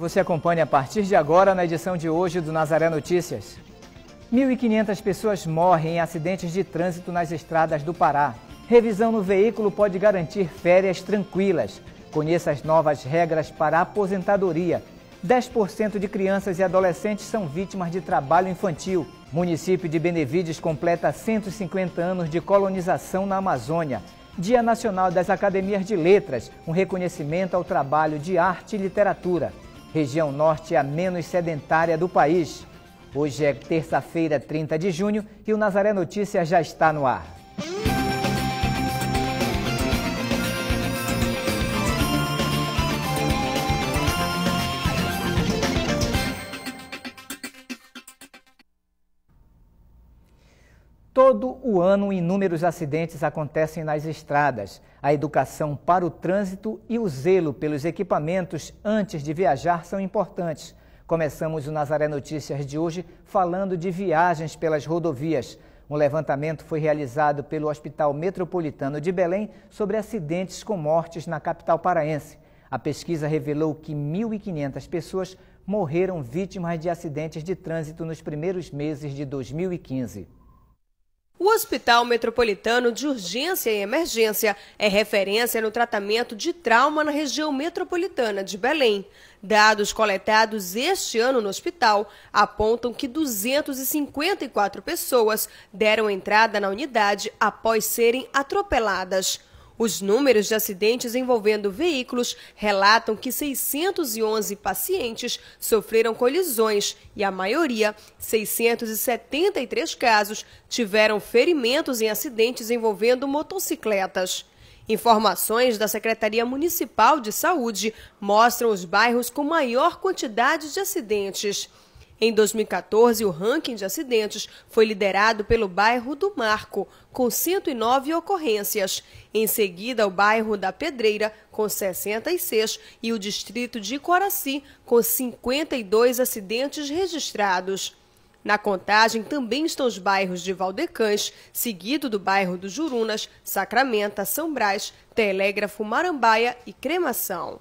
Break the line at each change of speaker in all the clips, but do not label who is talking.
Você acompanha a partir de agora na edição de hoje do Nazaré Notícias. 1.500 pessoas morrem em acidentes de trânsito nas estradas do Pará. Revisão no veículo pode garantir férias tranquilas. Conheça as novas regras para a aposentadoria. 10% de crianças e adolescentes são vítimas de trabalho infantil. Município de Benevides completa 150 anos de colonização na Amazônia. Dia Nacional das Academias de Letras, um reconhecimento ao trabalho de arte e literatura. Região norte é a menos sedentária do país. Hoje é terça-feira, 30 de junho, e o Nazaré Notícias já está no ar. Todo o ano, inúmeros acidentes acontecem nas estradas. A educação para o trânsito e o zelo pelos equipamentos antes de viajar são importantes. Começamos o Nazaré Notícias de hoje falando de viagens pelas rodovias. Um levantamento foi realizado pelo Hospital Metropolitano de Belém sobre acidentes com mortes na capital paraense. A pesquisa revelou que 1.500 pessoas morreram vítimas de acidentes de trânsito nos primeiros meses de 2015.
O Hospital Metropolitano de Urgência e Emergência é referência no tratamento de trauma na região metropolitana de Belém. Dados coletados este ano no hospital apontam que 254 pessoas deram entrada na unidade após serem atropeladas. Os números de acidentes envolvendo veículos relatam que 611 pacientes sofreram colisões e a maioria, 673 casos, tiveram ferimentos em acidentes envolvendo motocicletas. Informações da Secretaria Municipal de Saúde mostram os bairros com maior quantidade de acidentes. Em 2014, o ranking de acidentes foi liderado pelo bairro do Marco, com 109 ocorrências. Em seguida, o bairro da Pedreira, com 66, e o distrito de Coraci, com 52 acidentes registrados. Na contagem também estão os bairros de Valdecães, seguido do bairro do Jurunas, Sacramenta, São Brás, Telégrafo, Marambaia e Cremação.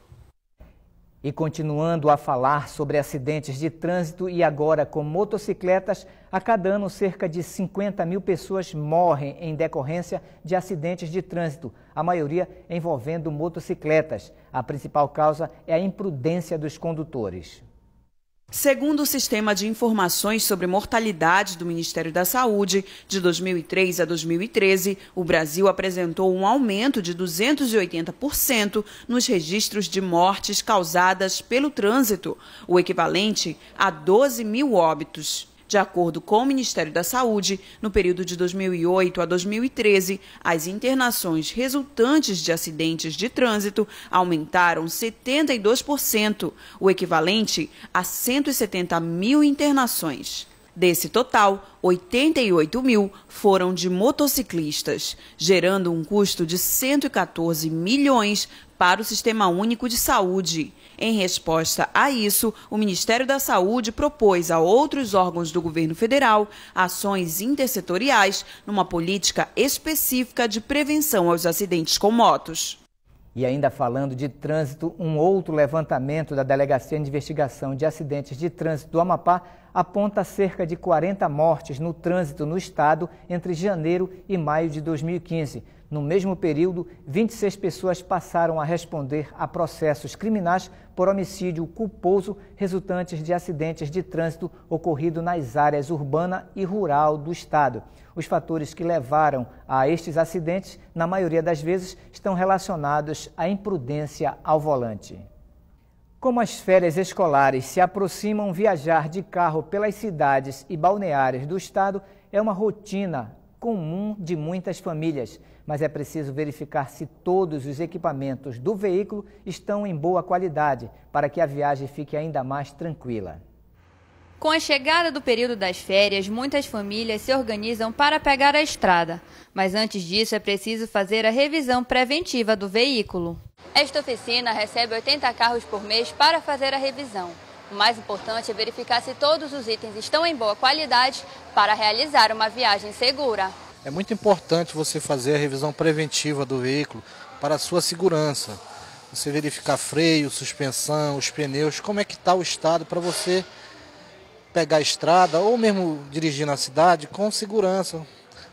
E continuando a falar sobre acidentes de trânsito e agora com motocicletas, a cada ano cerca de 50 mil pessoas morrem em decorrência de acidentes de trânsito, a maioria envolvendo motocicletas. A principal causa é a imprudência dos condutores.
Segundo o Sistema de Informações sobre Mortalidade do Ministério da Saúde, de 2003 a 2013, o Brasil apresentou um aumento de 280% nos registros de mortes causadas pelo trânsito, o equivalente a 12 mil óbitos. De acordo com o Ministério da Saúde, no período de 2008 a 2013, as internações resultantes de acidentes de trânsito aumentaram 72%, o equivalente a 170 mil internações. Desse total, 88 mil foram de motociclistas, gerando um custo de 114 milhões para o Sistema Único de Saúde. Em resposta a isso, o Ministério da Saúde propôs a outros órgãos do governo federal ações intersetoriais numa política específica de prevenção aos acidentes com
motos. E ainda falando de trânsito, um outro levantamento da Delegacia de Investigação de Acidentes de Trânsito do Amapá aponta cerca de 40 mortes no trânsito no estado entre janeiro e maio de 2015. No mesmo período, 26 pessoas passaram a responder a processos criminais por homicídio culposo resultantes de acidentes de trânsito ocorrido nas áreas urbana e rural do estado. Os fatores que levaram a estes acidentes, na maioria das vezes, estão relacionados à imprudência ao volante. Como as férias escolares se aproximam, viajar de carro pelas cidades e balneares do estado é uma rotina comum de muitas famílias mas é preciso verificar se todos os equipamentos do veículo estão em boa qualidade para que a viagem fique ainda mais tranquila.
Com a chegada do período das férias, muitas famílias se organizam para pegar a estrada. Mas antes disso, é preciso fazer a revisão preventiva do veículo. Esta oficina recebe 80 carros por mês para fazer a revisão. O mais importante é verificar se todos os itens estão em boa qualidade para realizar uma viagem segura.
É muito importante você fazer a revisão preventiva do veículo para a sua segurança. Você verificar freio, suspensão, os pneus, como é que está o estado para você pegar a estrada ou mesmo dirigir na cidade com segurança,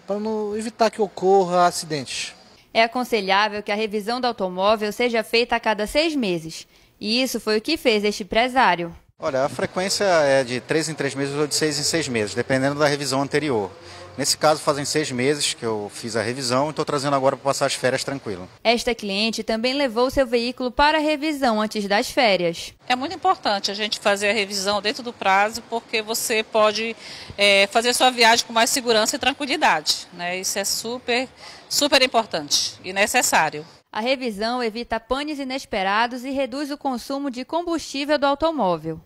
para evitar que ocorra acidentes.
É aconselhável que a revisão do automóvel seja feita a cada seis meses. E isso foi o que fez este empresário.
Olha, a frequência é de três em três meses ou de seis em seis meses, dependendo da revisão anterior. Nesse caso, fazem seis meses que eu fiz a revisão e estou trazendo agora para passar as férias tranquilo.
Esta cliente também levou seu veículo para a revisão antes das férias.
É muito importante a gente fazer a revisão dentro do prazo, porque você pode é, fazer sua viagem com mais segurança e tranquilidade. Né? Isso é super, super importante e necessário.
A revisão evita panes inesperados e reduz o consumo de combustível do automóvel.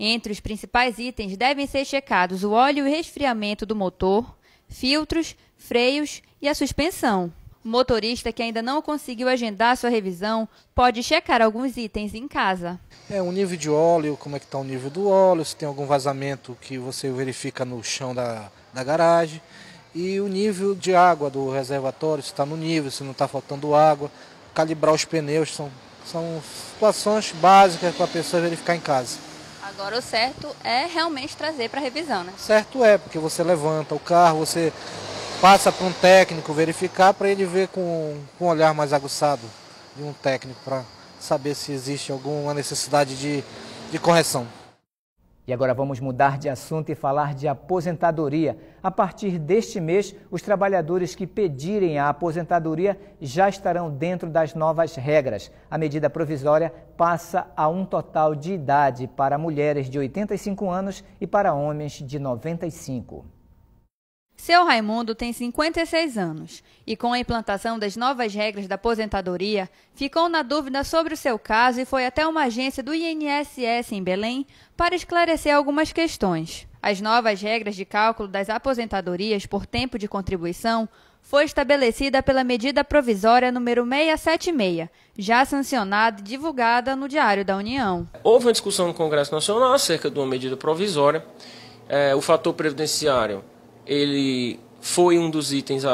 Entre os principais itens devem ser checados o óleo e resfriamento do motor, filtros, freios e a suspensão. O motorista que ainda não conseguiu agendar sua revisão pode checar alguns itens em casa.
É o nível de óleo, como é que está o nível do óleo, se tem algum vazamento que você verifica no chão da, da garagem. E o nível de água do reservatório, se está no nível, se não está faltando água. Calibrar os pneus, são, são situações básicas para a pessoa verificar em casa.
Agora, o certo é realmente trazer para revisão, né?
Certo é, porque você levanta o carro, você passa para um técnico verificar para ele ver com, com um olhar mais aguçado de um técnico para saber se existe alguma necessidade de, de correção. E agora vamos mudar de assunto e falar de aposentadoria. A partir deste mês, os trabalhadores que pedirem a aposentadoria já estarão dentro das novas regras. A medida provisória passa a um total de idade para mulheres de 85 anos e para homens de 95.
Seu Raimundo tem 56 anos e, com a implantação das novas regras da aposentadoria, ficou na dúvida sobre o seu caso e foi até uma agência do INSS em Belém para esclarecer algumas questões. As novas regras de cálculo das aposentadorias por tempo de contribuição foi estabelecida pela medida provisória número 676, já sancionada e divulgada no Diário da União.
Houve uma discussão no Congresso Nacional acerca de uma medida provisória. É, o fator previdenciário ele foi um dos itens a,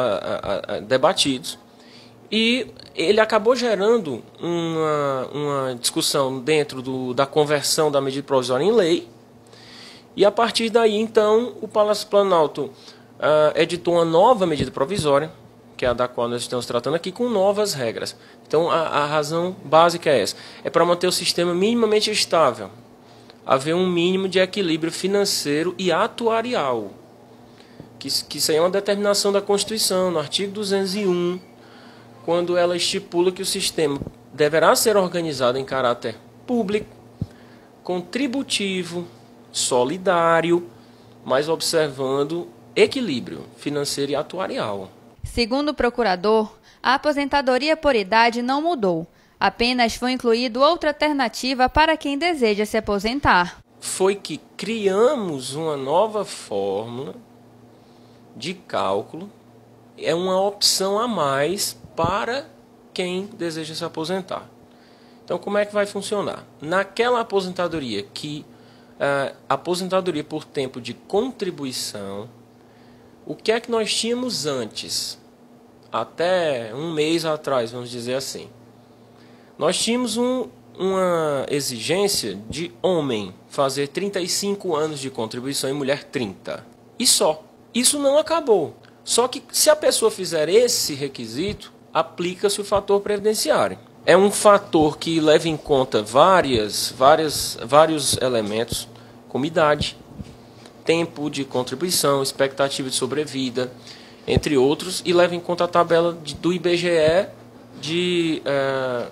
a, a debatidos e ele acabou gerando uma, uma discussão dentro do, da conversão da medida provisória em lei e a partir daí então o Palácio Planalto ah, editou uma nova medida provisória que é a da qual nós estamos tratando aqui com novas regras então a, a razão básica é essa é para manter o sistema minimamente estável haver um mínimo de equilíbrio financeiro e atuarial que, que isso aí é uma determinação da Constituição, no artigo 201, quando ela estipula que o sistema deverá ser organizado em caráter público, contributivo, solidário, mas observando equilíbrio financeiro e atuarial.
Segundo o procurador, a aposentadoria por idade não mudou. Apenas foi incluído outra alternativa para quem deseja se aposentar.
Foi que criamos uma nova fórmula de cálculo é uma opção a mais para quem deseja se aposentar. Então, como é que vai funcionar? Naquela aposentadoria que uh, aposentadoria por tempo de contribuição, o que é que nós tínhamos antes? Até um mês atrás, vamos dizer assim. Nós tínhamos um, uma exigência de homem fazer 35 anos de contribuição e mulher 30. E só. Isso não acabou. Só que se a pessoa fizer esse requisito, aplica-se o fator previdenciário. É um fator que leva em conta várias, várias, vários elementos, como idade, tempo de contribuição, expectativa de sobrevida, entre outros, e leva em conta a tabela de, do IBGE de, uh,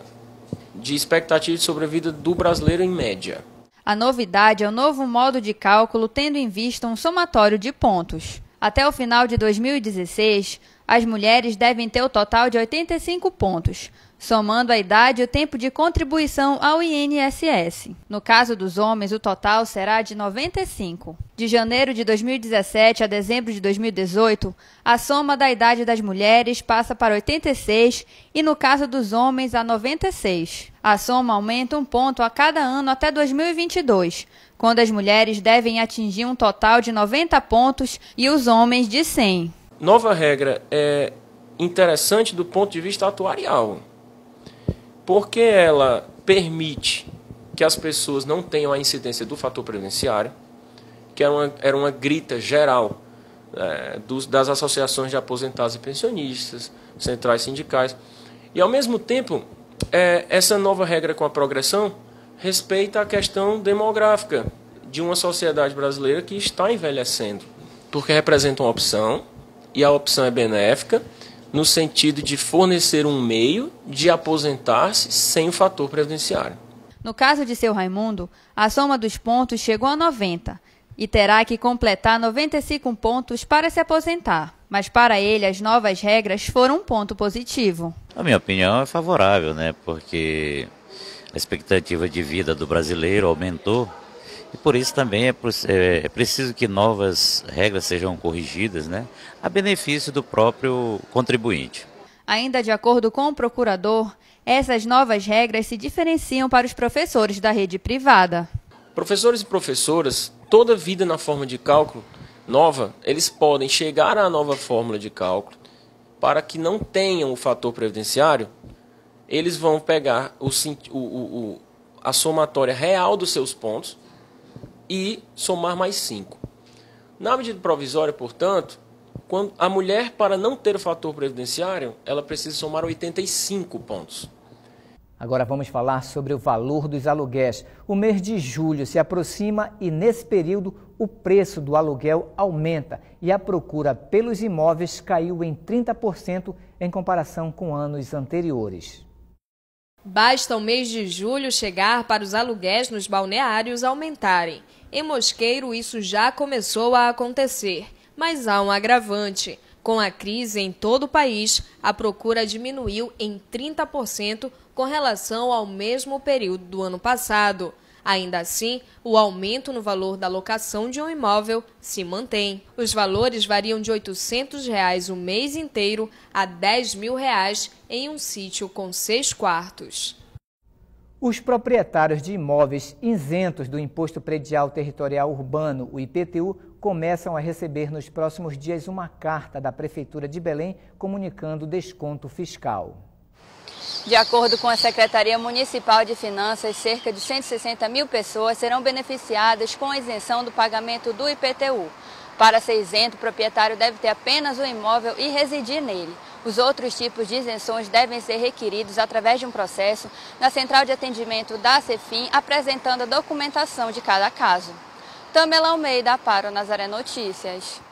de expectativa de sobrevida do brasileiro em média.
A novidade é o novo modo de cálculo, tendo em vista um somatório de pontos. Até o final de 2016, as mulheres devem ter o total de 85 pontos, somando a idade e o tempo de contribuição ao INSS. No caso dos homens, o total será de 95. De janeiro de 2017 a dezembro de 2018, a soma da idade das mulheres passa para 86 e, no caso dos homens, a 96. A soma aumenta um ponto a cada ano até 2022, quando as mulheres devem atingir um total de 90 pontos e os homens de 100.
Nova regra é interessante do ponto de vista atuarial, porque ela permite que as pessoas não tenham a incidência do fator previdenciário, que era uma, era uma grita geral é, dos, das associações de aposentados e pensionistas, centrais sindicais. E, ao mesmo tempo, é, essa nova regra com a progressão respeita a questão demográfica de uma sociedade brasileira que está envelhecendo, porque representa uma opção e a opção é benéfica no sentido de fornecer um meio de aposentar-se sem o fator previdenciário.
No caso de seu Raimundo, a soma dos pontos chegou a 90 e terá que completar 95 pontos para se aposentar. Mas para ele, as novas regras foram um ponto positivo.
A minha opinião é favorável, né? Porque a expectativa de vida do brasileiro aumentou e por isso também é, é, é preciso que novas regras sejam corrigidas, né, a benefício do próprio contribuinte.
Ainda de acordo com o procurador, essas novas regras se diferenciam para os professores da rede privada.
Professores e professoras, toda vida na forma de cálculo nova, eles podem chegar à nova fórmula de cálculo para que não tenham o fator previdenciário eles vão pegar o, o, o, a somatória real dos seus pontos e somar mais 5. Na medida provisória, portanto, quando a mulher, para não ter o fator previdenciário, ela precisa somar 85 pontos.
Agora vamos falar sobre o valor dos aluguéis. O mês de julho se aproxima e, nesse período, o preço do aluguel aumenta e a procura pelos imóveis caiu em 30% em comparação com anos anteriores.
Basta o mês de julho chegar para os aluguéis nos balneários aumentarem. Em Mosqueiro, isso já começou a acontecer, mas há um agravante. Com a crise em todo o país, a procura diminuiu em 30% com relação ao mesmo período do ano passado. Ainda assim, o aumento no valor da locação de um imóvel se mantém. Os valores variam de R$ 800 reais o mês inteiro a R$ 10 mil reais em um sítio com seis quartos.
Os proprietários de imóveis isentos do Imposto Predial Territorial Urbano, o IPTU, começam a receber nos próximos dias uma carta da Prefeitura de Belém comunicando desconto fiscal.
De acordo com a Secretaria Municipal de Finanças, cerca de 160 mil pessoas serão beneficiadas com a isenção do pagamento do IPTU. Para ser isento, o proprietário deve ter apenas o um imóvel e residir nele. Os outros tipos de isenções devem ser requeridos através de um processo na central de atendimento da CEFIM, apresentando a documentação de cada caso. Tamela Almeida para o Nazaré Notícias.